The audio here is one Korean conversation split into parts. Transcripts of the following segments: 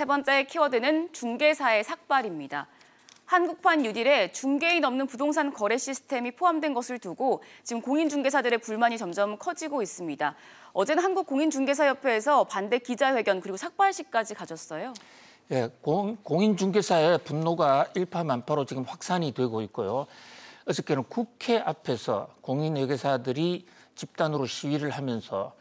세 번째 키워드는 중개사의 삭발입니다. 한국판 뉴딜에 중개인 없는 부동산 거래 시스템이 포함된 것을 두고 지금 공인중개사들의 불만이 점점 커지고 있습니다. 어제는 한국공인중개사협회에서 반대 기자회견 그리고 삭발식까지 가졌어요. 예, 공, 공인중개사의 분노가 일파만파로 지금 확산이 되고 있고요. 어저께는 국회 앞에서 공인회계사들이 집단으로 시위를 하면서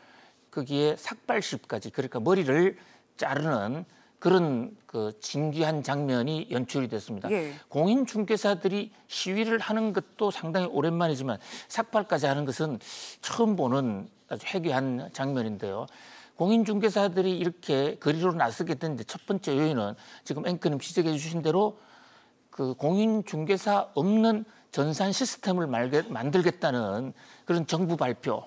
거기에 삭발식까지 그러니까 머리를 자르는 그런 그 진귀한 장면이 연출이 됐습니다. 예. 공인 중개사들이 시위를 하는 것도 상당히 오랜만이지만 삭발까지 하는 것은 처음 보는 아주 회귀한 장면인데요. 공인 중개사들이 이렇게 거리로 나서게 된 첫 번째 요인은 지금 앵커님 지적해 주신 대로 그 공인 중개사 없는 전산 시스템을 말게, 만들겠다는 그런 정부 발표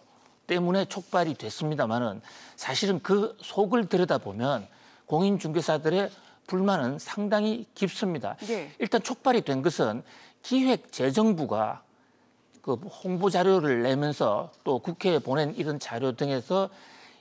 때문에 촉발이 됐습니다만은 사실은 그 속을 들여다보면 공인중개사들의 불만은 상당히 깊습니다. 네. 일단 촉발이 된 것은 기획재정부가 그 홍보 자료를 내면서 또 국회에 보낸 이런 자료 등에서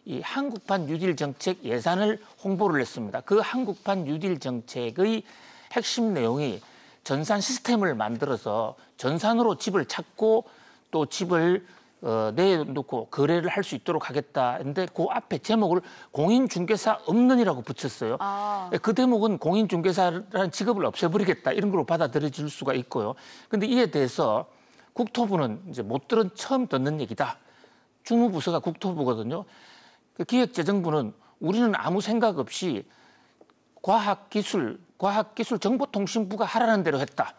이 한국판 뉴딜 정책 예산을 홍보를 했습니다. 그 한국판 뉴딜 정책의 핵심 내용이 전산 시스템을 만들어서 전산으로 집을 찾고 또 집을 어, 내놓고 거래를 할 수 있도록 하겠다 했는데 그 앞에 제목을 공인중개사 없는이라고 붙였어요. 아. 예, 그 대목은 공인중개사라는 직업을 없애버리겠다 이런 걸로 받아들여질 수가 있고요. 근데 이에 대해서 국토부는 이제 못 들은 처음 듣는 얘기다. 주무부서가 국토부거든요. 그 기획재정부는 우리는 아무 생각 없이 과학기술, 과학기술정보통신부가 하라는 대로 했다.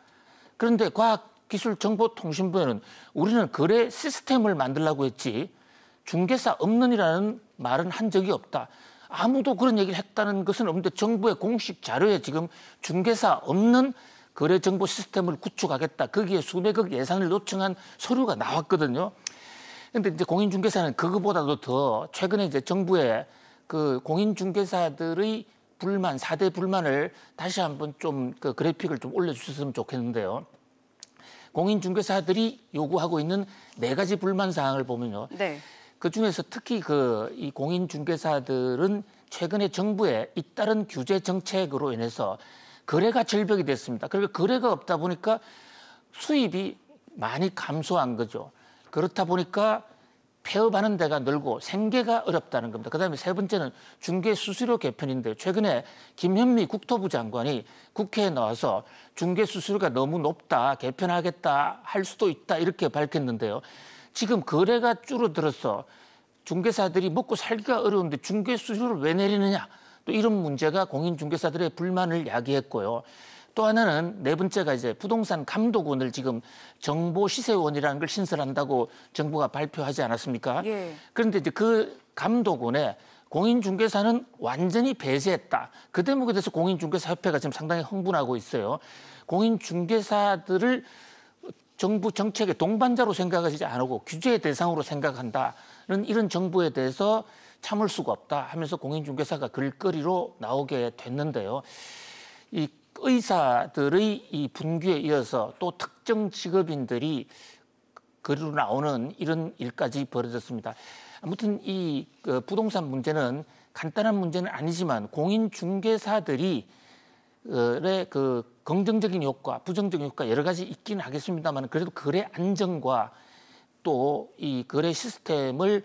그런데 과학 기술정보통신부에는 우리는 거래 시스템을 만들라고 했지 중개사 없는이라는 말은 한 적이 없다. 아무도 그런 얘기를 했다는 것은 없는데 정부의 공식 자료에 지금 중개사 없는 거래 정보 시스템을 구축하겠다. 거기에 수백억 예산을 요청한 서류가 나왔거든요. 근데 이제 공인중개사는 그것보다도더 최근에 이제 정부의 그 공인중개사들의 불만, 사대 불만을 다시 한번 좀 그 그래픽을 좀 올려주셨으면 좋겠는데요. 공인중개사들이 요구하고 있는 네 가지 불만 사항을 보면요. 네. 그 중에서 특히 그이 공인중개사들은 최근에 정부의 잇따른 규제 정책으로 인해서 거래가 절벽이 됐습니다. 그리고 그러니까 거래가 없다 보니까 수입이 많이 감소한 거죠. 그렇다 보니까 폐업하는 데가 늘고 생계가 어렵다는 겁니다. 그다음에 세 번째는 중개 수수료 개편인데 요 최근에 김현미 국토부 장관이 국회에 나와서 중개 수수료가 너무 높다 개편하겠다 할 수도 있다 이렇게 밝혔는데요. 지금 거래가 줄어들어서 중개사들이 먹고 살기가 어려운데 중개 수수료를 왜 내리느냐 또 이런 문제가 공인중개사들의 불만을 야기했고요. 또 하나는 네 번째가 이제 부동산 감독원을 지금 정보 시세원이라는 걸 신설한다고 정부가 발표하지 않았습니까? 예. 그런데 이제 그 감독원에 공인중개사는 완전히 배제했다. 그 대목에 대해서 공인중개사협회가 지금 상당히 흥분하고 있어요. 공인중개사들을 정부 정책의 동반자로 생각하지 않고 규제의 대상으로 생각한다는 이런 정부에 대해서 참을 수가 없다 하면서 공인중개사가 글거리로 나오게 됐는데요. 이 의사들의 이 분규에 이어서 또 특정 직업인들이 그리로 나오는 이런 일까지 벌어졌습니다. 아무튼 이 그 부동산 문제는 간단한 문제는 아니지만 공인 중개사들이 그 긍정적인 효과, 부정적인 효과 여러 가지 있긴 하겠습니다만 그래도 거래 안정과 또 이 거래 시스템을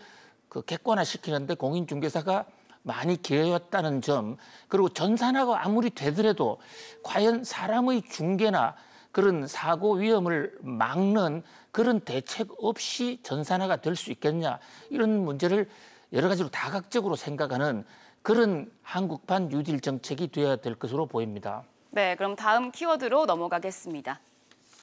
그 객관화시키는데 공인중개사가 많이 개였다는 점 그리고 전산화가 아무리 되더라도 과연 사람의 중개나 그런 사고 위험을 막는 그런 대책 없이 전산화가 될 수 있겠냐 이런 문제를 여러 가지로 다각적으로 생각하는 그런 한국판 뉴딜 정책이 되어야 될 것으로 보입니다. 네, 그럼 다음 키워드로 넘어가겠습니다.